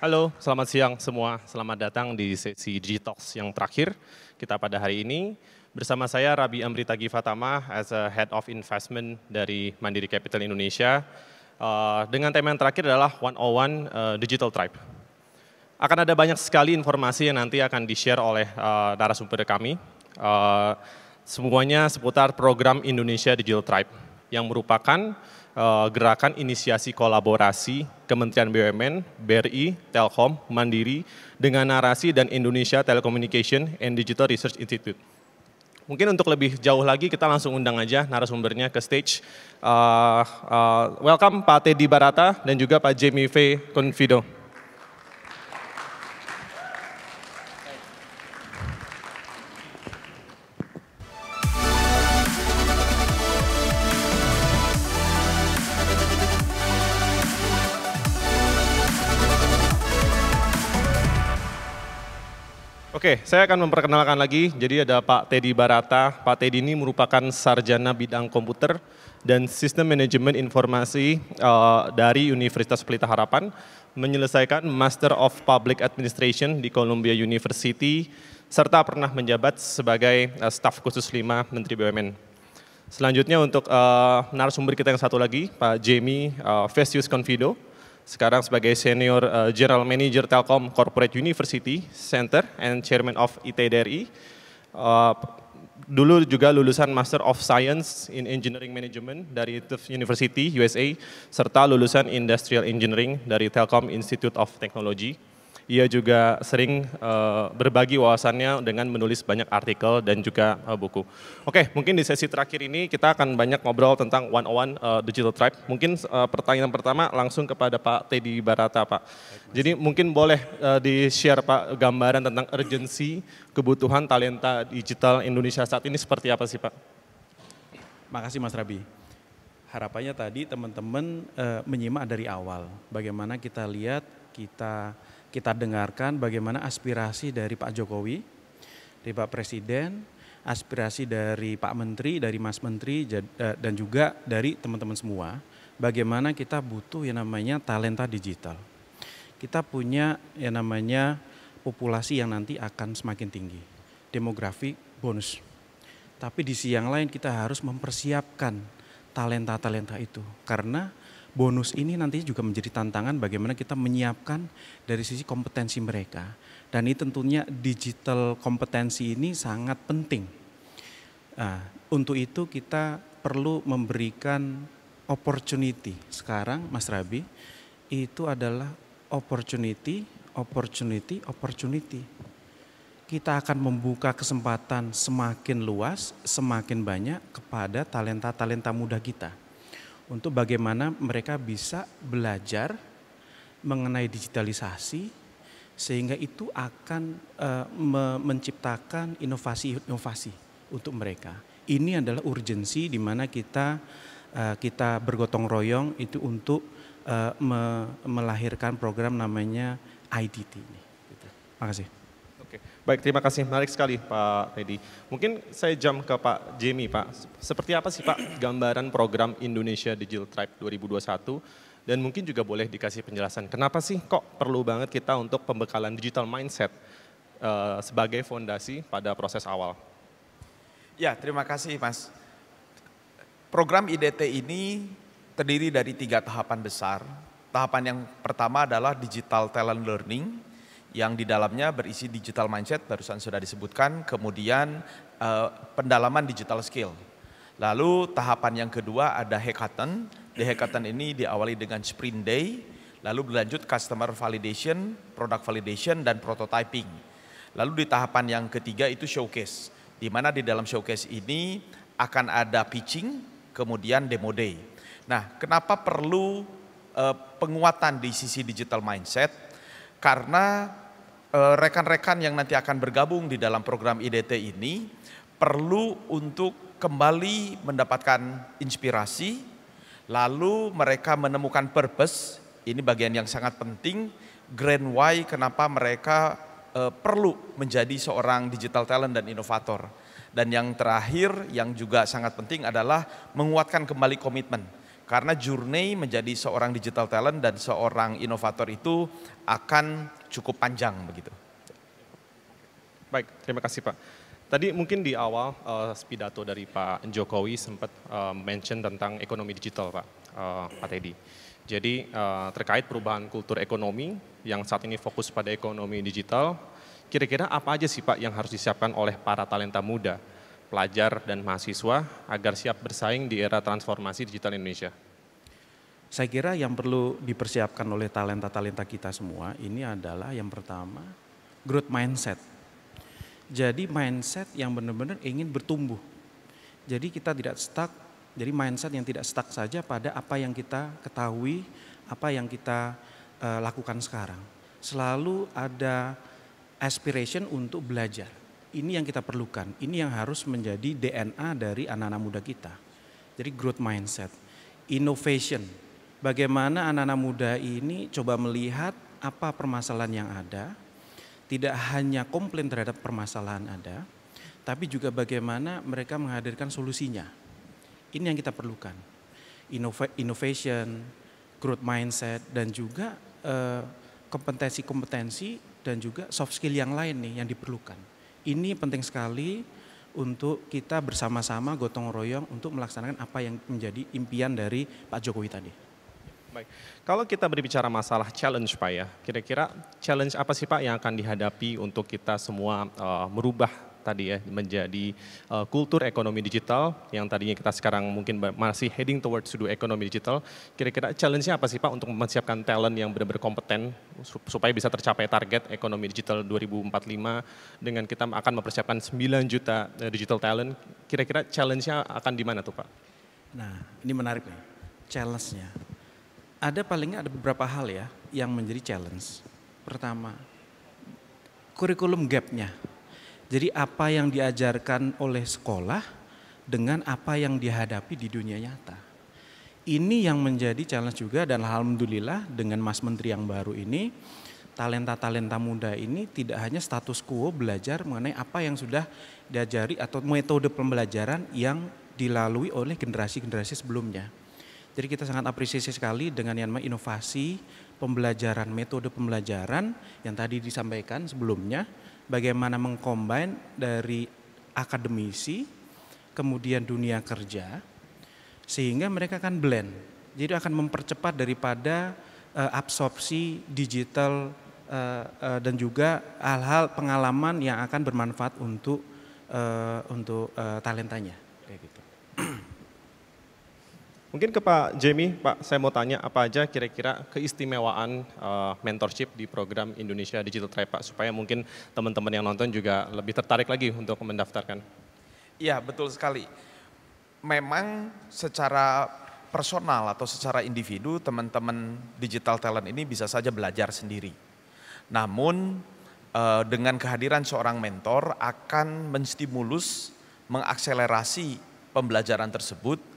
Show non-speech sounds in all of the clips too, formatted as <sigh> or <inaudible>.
Halo, selamat siang semua. Selamat datang di sesi G-Talks yang terakhir kita pada hari ini. Bersama saya Rabi Amrita Gifatama as a Head of Investment dari Mandiri Capital Indonesia. Uh, dengan tema yang terakhir adalah 101 uh, eh, Digital Tribe. Akan ada banyak sekali informasi yang nanti akan di-share oleh uh, narasumber kami. Uh, semuanya seputar program Indonesia Digital Tribe yang merupakan uh, gerakan inisiasi kolaborasi Kementerian BUMN, BRI, Telkom, Mandiri dengan narasi dan Indonesia Telecommunication and Digital Research Institute. Mungkin untuk lebih jauh lagi kita langsung undang aja narasumbernya ke stage. Uh, uh, welcome Pak Teddy Barata dan juga Pak Jamie V. Confido. Oke, saya akan memperkenalkan lagi. Jadi ada Pak Teddy Barata. Pak Teddy ini merupakan sarjana bidang komputer dan sistem manajemen informasi uh, dari Universitas Pelita Harapan, menyelesaikan Master of Public Administration di Columbia University, serta pernah menjabat sebagai uh, staf khusus 5 Menteri BUMN. Selanjutnya untuk uh, narasumber kita yang satu lagi, Pak Jamie uh, Vesius Confido sekarang sebagai Senior uh, General Manager Telkom Corporate University Center and Chairman of ITDRI. Uh, eh, dulu juga lulusan Master of Science in Engineering Management dari Tufts University USA serta lulusan Industrial Engineering dari Telkom Institute of Technology ia juga sering uh, berbagi wawasannya dengan menulis banyak artikel dan juga uh, buku. Oke, mungkin di sesi terakhir ini kita akan banyak ngobrol tentang 101 uh, eh, Digital Tribe. Mungkin uh, pertanyaan pertama langsung kepada Pak Teddy Barata, Pak. Jadi mungkin boleh uh, di-share Pak gambaran tentang urgensi kebutuhan talenta digital Indonesia saat ini seperti apa sih, Pak? Makasih Mas Rabi harapannya tadi teman-teman uh, menyimak dari awal bagaimana kita lihat kita kita dengarkan bagaimana aspirasi dari Pak Jokowi, dari Pak Presiden, aspirasi dari Pak Menteri, dari Mas Menteri, eh, dan juga dari teman-teman semua. Bagaimana kita butuh yang namanya talenta digital. Kita punya yang namanya populasi yang nanti akan semakin tinggi. Demografi bonus. Tapi di siang lain kita harus mempersiapkan talenta-talenta itu. Karena bonus ini nanti juga menjadi tantangan bagaimana kita menyiapkan dari sisi kompetensi mereka. Dan ini tentunya digital kompetensi ini sangat penting. Nah, untuk itu kita perlu memberikan opportunity. Sekarang Mas Rabi, itu adalah opportunity, opportunity, opportunity. Kita akan membuka kesempatan semakin luas, semakin banyak kepada talenta-talenta muda kita untuk bagaimana mereka bisa belajar mengenai digitalisasi sehingga itu akan uh, menciptakan inovasi-inovasi untuk mereka. Ini adalah urgensi di mana kita uh, kita bergotong royong itu untuk uh, me melahirkan program namanya IDT ini. Terima gitu. kasih. Baik, terima kasih. Menarik sekali Pak Teddy. Mungkin saya jam ke Pak Jamie, Pak. Seperti apa sih Pak gambaran program Indonesia Digital Tribe 2021 dan mungkin juga boleh dikasih penjelasan kenapa sih kok perlu banget kita untuk pembekalan digital mindset uh, sebagai fondasi pada proses awal. Ya, terima kasih Mas. Program IDT ini terdiri dari tiga tahapan besar. Tahapan yang pertama adalah digital talent learning, yang di dalamnya berisi digital mindset barusan sudah disebutkan, kemudian uh, pendalaman digital skill. Lalu tahapan yang kedua ada hackathon. Di hackathon ini diawali dengan sprint day, lalu berlanjut customer validation, product validation dan prototyping. Lalu di tahapan yang ketiga itu showcase, di mana di dalam showcase ini akan ada pitching, kemudian demo day. Nah, kenapa perlu uh, penguatan di sisi digital mindset? Karena Eh, rekan-rekan yang nanti akan bergabung di dalam program IDT ini perlu untuk kembali mendapatkan inspirasi, lalu mereka menemukan purpose, ini bagian yang sangat penting, grand why kenapa mereka eh, perlu menjadi seorang digital talent dan inovator. Dan yang terakhir yang juga sangat penting adalah menguatkan kembali komitmen karena journey menjadi seorang digital talent dan seorang inovator itu akan cukup panjang begitu. Baik, terima kasih Pak. Tadi mungkin di awal uh, pidato dari Pak Jokowi sempat uh, mention tentang ekonomi digital Pak, uh, Pak Teddy. Jadi uh, terkait perubahan kultur ekonomi yang saat ini fokus pada ekonomi digital, kira-kira apa aja sih Pak yang harus disiapkan oleh para talenta muda pelajar dan mahasiswa agar siap bersaing di era transformasi digital Indonesia? Saya kira yang perlu dipersiapkan oleh talenta-talenta kita semua ini adalah yang pertama growth mindset. Jadi mindset yang benar-benar ingin bertumbuh. Jadi kita tidak stuck, jadi mindset yang tidak stuck saja pada apa yang kita ketahui, apa yang kita uh, lakukan sekarang. Selalu ada aspiration untuk belajar ini yang kita perlukan, ini yang harus menjadi DNA dari anak-anak muda kita. Jadi growth mindset, innovation. Bagaimana anak-anak muda ini coba melihat apa permasalahan yang ada, tidak hanya komplain terhadap permasalahan ada, tapi juga bagaimana mereka menghadirkan solusinya. Ini yang kita perlukan. Innova, innovation, growth mindset, dan juga eh, kompetensi-kompetensi uh, dan juga soft skill yang lain nih yang diperlukan. Ini penting sekali untuk kita bersama-sama gotong royong untuk melaksanakan apa yang menjadi impian dari Pak Jokowi tadi. Baik, kalau kita berbicara masalah challenge Pak ya, kira-kira challenge apa sih Pak yang akan dihadapi untuk kita semua uh, merubah tadi ya menjadi uh, kultur ekonomi digital yang tadinya kita sekarang mungkin masih heading towards sudut ekonomi digital. Kira-kira challenge-nya apa sih Pak untuk mempersiapkan talent yang benar-benar kompeten supaya bisa tercapai target ekonomi digital 2045 dengan kita akan mempersiapkan 9 juta eh, digital talent. Kira-kira challenge-nya akan di mana tuh Pak? Nah, ini menarik nih. Challenge-nya. Ada paling ada beberapa hal ya yang menjadi challenge. Pertama, kurikulum gap-nya jadi apa yang diajarkan oleh sekolah dengan apa yang dihadapi di dunia nyata. Ini yang menjadi challenge juga dan alhamdulillah dengan Mas Menteri yang baru ini talenta-talenta muda ini tidak hanya status quo belajar mengenai apa yang sudah diajari atau metode pembelajaran yang dilalui oleh generasi-generasi sebelumnya. Jadi kita sangat apresiasi sekali dengan yang inovasi pembelajaran, metode pembelajaran yang tadi disampaikan sebelumnya bagaimana mengcombine dari akademisi kemudian dunia kerja sehingga mereka akan blend. Jadi akan mempercepat daripada uh, absorpsi digital uh, uh, dan juga hal-hal pengalaman yang akan bermanfaat untuk uh, untuk uh, talentanya kayak gitu. <clears throat> Mungkin ke Pak Jamie, Pak saya mau tanya apa aja kira-kira keistimewaan uh, mentorship di program Indonesia Digital Tribe Pak, supaya mungkin teman-teman yang nonton juga lebih tertarik lagi untuk mendaftarkan. Iya betul sekali. Memang secara personal atau secara individu teman-teman digital talent ini bisa saja belajar sendiri. Namun uh, dengan kehadiran seorang mentor akan menstimulus, mengakselerasi pembelajaran tersebut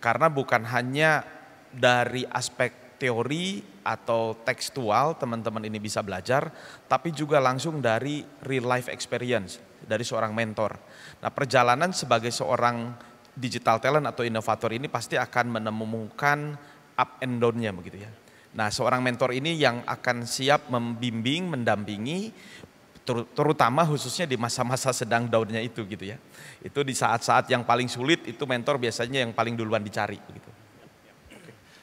karena bukan hanya dari aspek teori atau tekstual teman-teman ini bisa belajar, tapi juga langsung dari real life experience dari seorang mentor. Nah, perjalanan sebagai seorang digital talent atau inovator ini pasti akan menemukan up and down-nya begitu ya. Nah, seorang mentor ini yang akan siap membimbing, mendampingi terutama khususnya di masa-masa sedang daunnya itu gitu ya. Itu di saat-saat yang paling sulit itu mentor biasanya yang paling duluan dicari gitu.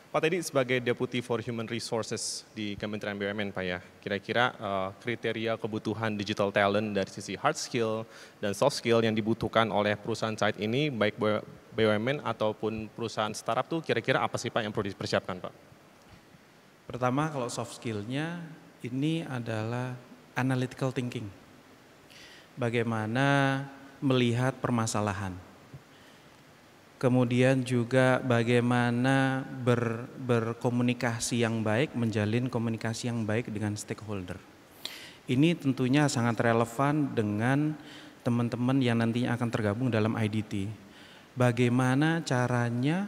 Pak Teddy sebagai Deputy for Human Resources di Kementerian BUMN Pak ya, kira-kira uh, kriteria kebutuhan digital talent dari sisi hard skill dan soft skill yang dibutuhkan oleh perusahaan saat ini baik BUMN ataupun perusahaan startup tuh kira-kira apa sih Pak yang perlu dipersiapkan Pak? Pertama kalau soft skillnya ini adalah analytical thinking. Bagaimana melihat permasalahan. Kemudian juga bagaimana ber, berkomunikasi yang baik, menjalin komunikasi yang baik dengan stakeholder. Ini tentunya sangat relevan dengan teman-teman yang nantinya akan tergabung dalam IDT. Bagaimana caranya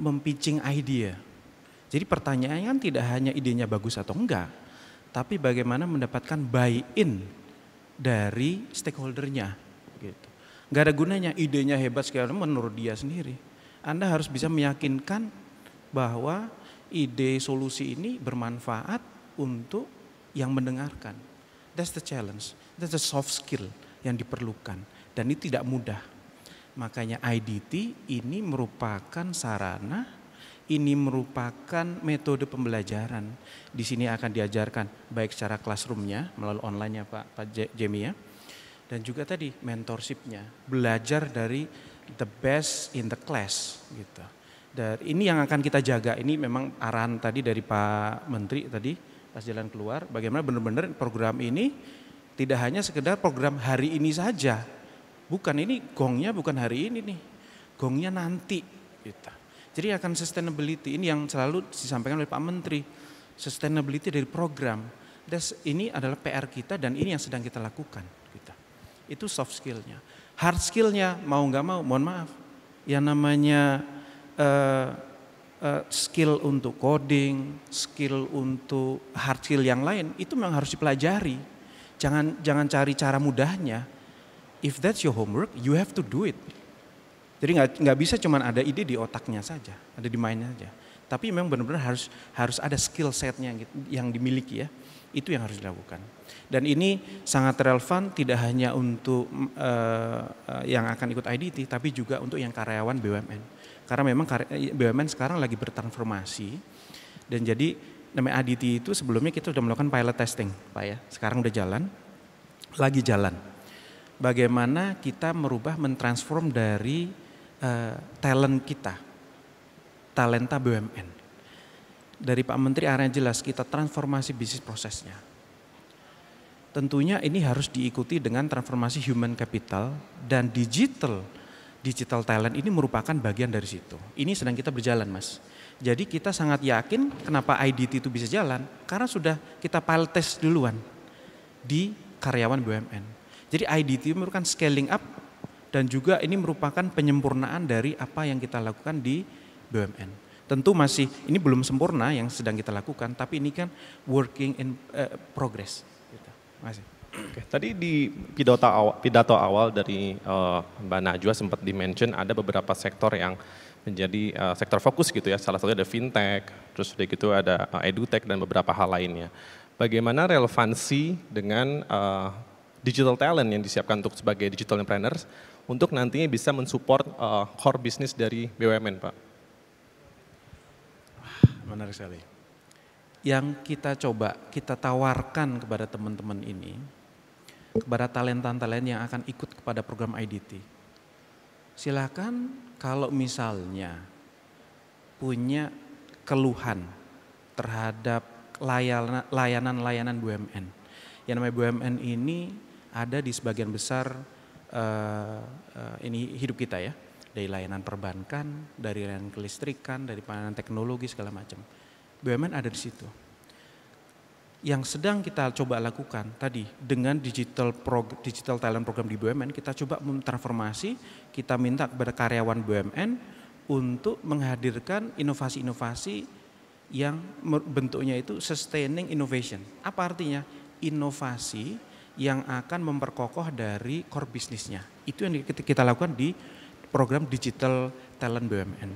mempitching idea. Jadi pertanyaannya kan tidak hanya idenya bagus atau enggak, tapi bagaimana mendapatkan buy-in dari stakeholdernya. Gitu. Gak ada gunanya idenya hebat sekali menurut dia sendiri. Anda harus bisa meyakinkan bahwa ide solusi ini bermanfaat untuk yang mendengarkan. That's the challenge, that's the soft skill yang diperlukan dan ini tidak mudah. Makanya IDT ini merupakan sarana ini merupakan metode pembelajaran. Di sini akan diajarkan baik secara classroomnya melalui online ya Pak, Pak Jemi ya. Dan juga tadi mentorshipnya, belajar dari the best in the class gitu. Dan ini yang akan kita jaga, ini memang arahan tadi dari Pak Menteri tadi pas jalan keluar, bagaimana benar-benar program ini tidak hanya sekedar program hari ini saja. Bukan ini gongnya bukan hari ini nih, gongnya nanti gitu. Jadi akan sustainability ini yang selalu disampaikan oleh Pak Menteri. Sustainability dari program. Das, ini adalah PR kita dan ini yang sedang kita lakukan. Kita. Itu soft skillnya. Hard skillnya mau nggak mau, mohon maaf. Yang namanya uh, uh, skill untuk coding, skill untuk hard skill yang lain, itu memang harus dipelajari. Jangan jangan cari cara mudahnya. If that's your homework, you have to do it jadi nggak bisa cuma ada ide di otaknya saja, ada di mainnya saja. Tapi memang benar-benar harus harus ada skill setnya gitu, yang dimiliki ya. Itu yang harus dilakukan. Dan ini sangat relevan tidak hanya untuk uh, yang akan ikut IDT, tapi juga untuk yang karyawan BUMN. Karena memang eh, BUMN sekarang lagi bertransformasi dan jadi namanya IDT itu sebelumnya kita sudah melakukan pilot testing, Pak ya. Sekarang udah jalan, lagi jalan. Bagaimana kita merubah mentransform dari uh, talent kita, talenta BUMN. Dari Pak Menteri arahnya jelas kita transformasi bisnis prosesnya. Tentunya ini harus diikuti dengan transformasi human capital dan digital. Digital talent ini merupakan bagian dari situ. Ini sedang kita berjalan, Mas. Jadi kita sangat yakin kenapa IDT itu bisa jalan karena sudah kita pilot test duluan di karyawan BUMN. Jadi IDT merupakan scaling up dan juga ini merupakan penyempurnaan dari apa yang kita lakukan di BUMN. Tentu masih ini belum sempurna yang sedang kita lakukan, tapi ini kan working in uh, progress. Gitu. Masih. Oke, tadi di pidato awal, pidato awal dari uh, Mbak Najwa sempat di mention ada beberapa sektor yang menjadi uh, sektor fokus gitu ya. Salah satunya ada fintech, terus udah gitu ada uh, edutech dan beberapa hal lainnya. Bagaimana relevansi dengan uh, digital talent yang disiapkan untuk sebagai digital entrepreneurs untuk nantinya bisa mensupport uh, core bisnis dari BUMN, Pak. Menarik sekali. Yang kita coba, kita tawarkan kepada teman-teman ini, kepada talenta-talenta yang akan ikut kepada program IDT. Silakan kalau misalnya punya keluhan terhadap layanan-layanan BUMN. Yang namanya BUMN ini ada di sebagian besar uh, ini hidup kita ya dari layanan perbankan, dari layanan kelistrikan, dari pelayanan teknologi segala macam. BUMN ada di situ. Yang sedang kita coba lakukan tadi dengan digital prog, digital talent program di BUMN, kita coba mentransformasi, kita minta kepada karyawan BUMN untuk menghadirkan inovasi-inovasi yang bentuknya itu sustaining innovation. Apa artinya? Inovasi yang akan memperkokoh dari core bisnisnya. Itu yang kita lakukan di program digital talent BUMN.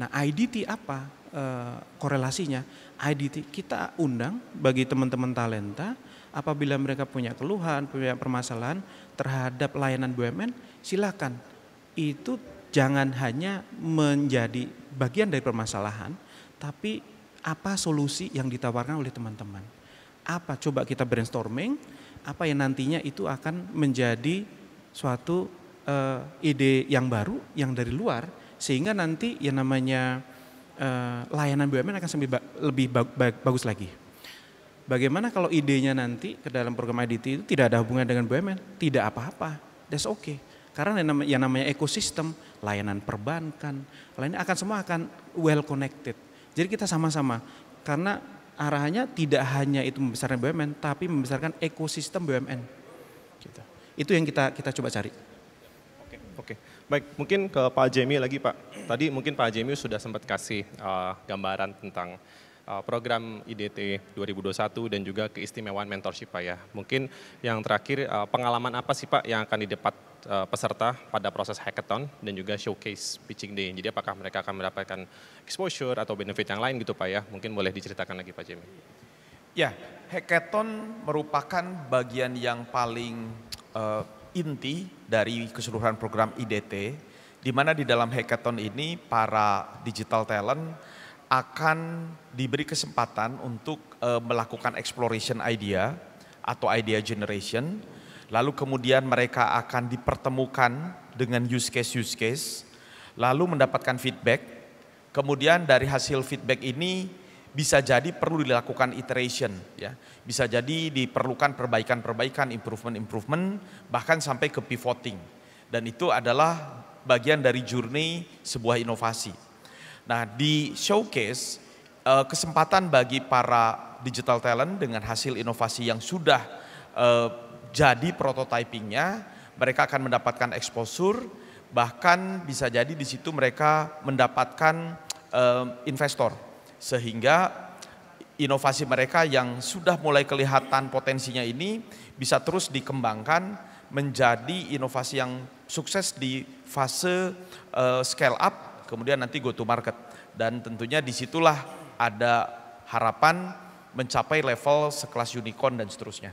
Nah IDT apa e, korelasinya? IDT kita undang bagi teman-teman talenta apabila mereka punya keluhan, punya permasalahan terhadap layanan BUMN silakan. Itu jangan hanya menjadi bagian dari permasalahan tapi apa solusi yang ditawarkan oleh teman-teman. Apa coba kita brainstorming apa yang nantinya itu akan menjadi suatu uh, ide yang baru yang dari luar sehingga nanti yang namanya uh, layanan BUMN akan lebih, ba lebih ba ba bagus lagi. Bagaimana kalau idenya nanti ke dalam program IDT itu tidak ada hubungan dengan BUMN? Tidak apa-apa, that's okay. Karena yang namanya, yang namanya ekosistem, layanan perbankan, lainnya akan semua akan well connected. Jadi kita sama-sama, karena arahnya tidak hanya itu membesarkan BUMN, tapi membesarkan ekosistem BUMN. Gitu. Itu yang kita kita coba cari. Oke, oke. Baik, mungkin ke Pak Jemi lagi Pak. Tadi mungkin Pak Jemi sudah sempat kasih uh, gambaran tentang Uh, program IDT 2021 dan juga keistimewaan mentorship Pak ya. Mungkin yang terakhir uh, pengalaman apa sih Pak yang akan didapat uh, peserta pada proses hackathon dan juga showcase pitching day. Jadi apakah mereka akan mendapatkan exposure atau benefit yang lain gitu Pak ya? Mungkin boleh diceritakan lagi Pak Jimmy. Ya, hackathon merupakan bagian yang paling uh, inti dari keseluruhan program IDT di mana di dalam hackathon ini para digital talent akan diberi kesempatan untuk uh, melakukan exploration idea atau idea generation. Lalu kemudian mereka akan dipertemukan dengan use case use case, lalu mendapatkan feedback. Kemudian dari hasil feedback ini bisa jadi perlu dilakukan iteration ya. Bisa jadi diperlukan perbaikan-perbaikan, improvement-improvement bahkan sampai ke pivoting. Dan itu adalah bagian dari journey sebuah inovasi. Nah di showcase eh, kesempatan bagi para digital talent dengan hasil inovasi yang sudah eh, jadi prototypingnya, mereka akan mendapatkan exposure, bahkan bisa jadi di situ mereka mendapatkan eh, investor, sehingga inovasi mereka yang sudah mulai kelihatan potensinya ini bisa terus dikembangkan menjadi inovasi yang sukses di fase uh, scale up kemudian nanti go to market. Dan tentunya disitulah ada harapan mencapai level sekelas unicorn dan seterusnya.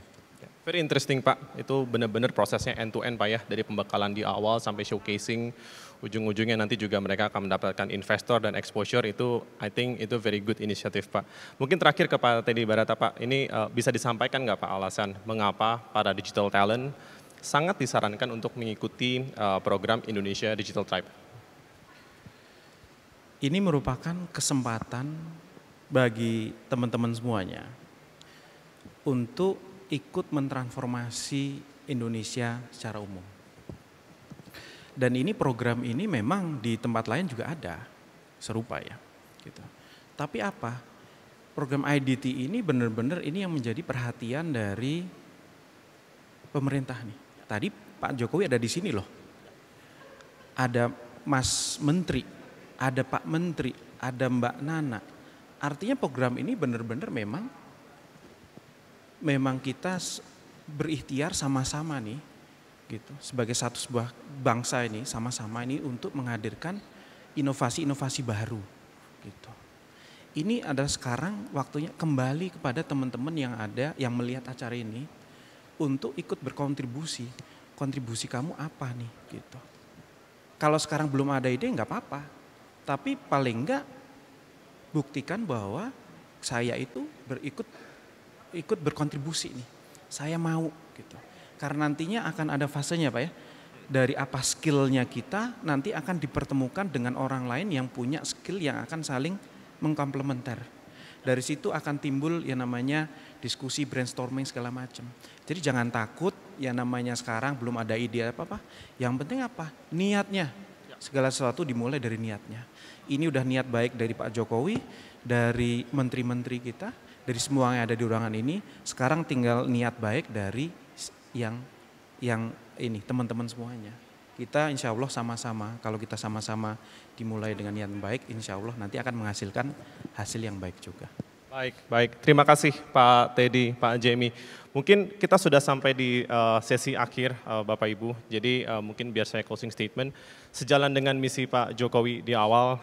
Very interesting Pak, itu benar-benar prosesnya end to end Pak ya, dari pembekalan di awal sampai showcasing, ujung-ujungnya nanti juga mereka akan mendapatkan investor dan exposure itu I think itu very good inisiatif Pak. Mungkin terakhir ke Pak Teddy Barata Pak, ini uh, bisa disampaikan nggak Pak alasan mengapa para digital talent sangat disarankan untuk mengikuti uh, program Indonesia Digital Tribe? ini merupakan kesempatan bagi teman-teman semuanya untuk ikut mentransformasi Indonesia secara umum. Dan ini program ini memang di tempat lain juga ada serupa ya. Gitu. Tapi apa? Program IDT ini benar-benar ini yang menjadi perhatian dari pemerintah nih. Tadi Pak Jokowi ada di sini loh. Ada Mas Menteri ada Pak Menteri, ada Mbak Nana. Artinya program ini benar-benar memang memang kita berikhtiar sama-sama nih gitu sebagai satu sebuah bangsa ini sama-sama ini untuk menghadirkan inovasi-inovasi baru gitu. Ini adalah sekarang waktunya kembali kepada teman-teman yang ada yang melihat acara ini untuk ikut berkontribusi. Kontribusi kamu apa nih gitu. Kalau sekarang belum ada ide nggak apa-apa, tapi paling enggak buktikan bahwa saya itu berikut ikut berkontribusi nih. Saya mau gitu. Karena nantinya akan ada fasenya Pak ya. Dari apa skillnya kita nanti akan dipertemukan dengan orang lain yang punya skill yang akan saling mengkomplementer. Dari situ akan timbul yang namanya diskusi brainstorming segala macam. Jadi jangan takut yang namanya sekarang belum ada ide apa-apa. Yang penting apa? Niatnya Segala sesuatu dimulai dari niatnya. Ini udah niat baik dari Pak Jokowi, dari menteri-menteri kita, dari semua yang ada di ruangan ini. Sekarang tinggal niat baik dari yang yang ini teman-teman semuanya. Kita insya Allah sama-sama, kalau kita sama-sama dimulai dengan niat baik, insya Allah nanti akan menghasilkan hasil yang baik juga. Baik, baik. Terima kasih Pak Teddy, Pak Jamie. Mungkin kita sudah sampai di eh, sesi akhir eh, Bapak Ibu. Jadi eh, mungkin biar saya closing statement sejalan dengan misi Pak Jokowi di awal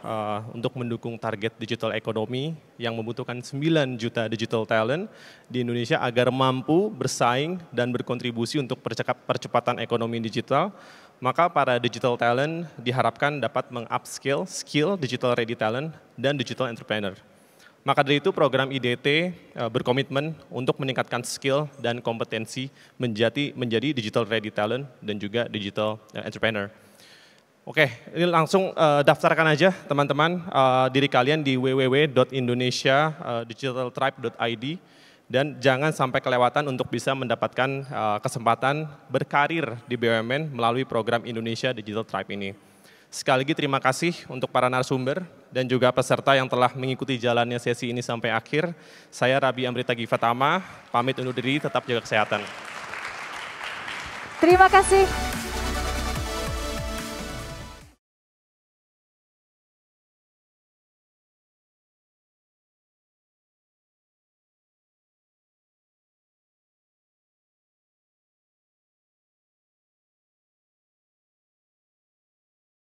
untuk mendukung target digital ekonomi yang membutuhkan 9 juta digital talent di Indonesia agar mampu bersaing dan berkontribusi untuk percepatan ekonomi digital. Maka para digital talent diharapkan dapat mengupskill skill digital ready talent dan digital entrepreneur. Maka dari itu program IDT eh, berkomitmen untuk meningkatkan skill dan kompetensi menjadi menjadi digital ready talent dan juga digital eh, entrepreneur. Oke, ini langsung uh, daftarkan aja teman-teman uh, diri kalian di www.indonesia.digitaltribe.id dan jangan sampai kelewatan untuk bisa mendapatkan uh, kesempatan berkarir di BUMN melalui program Indonesia Digital Tribe ini. Sekali lagi terima kasih untuk para narasumber dan juga peserta yang telah mengikuti jalannya sesi ini sampai akhir. Saya Rabi Amrita Givatama. pamit undur diri, tetap jaga kesehatan. Terima kasih.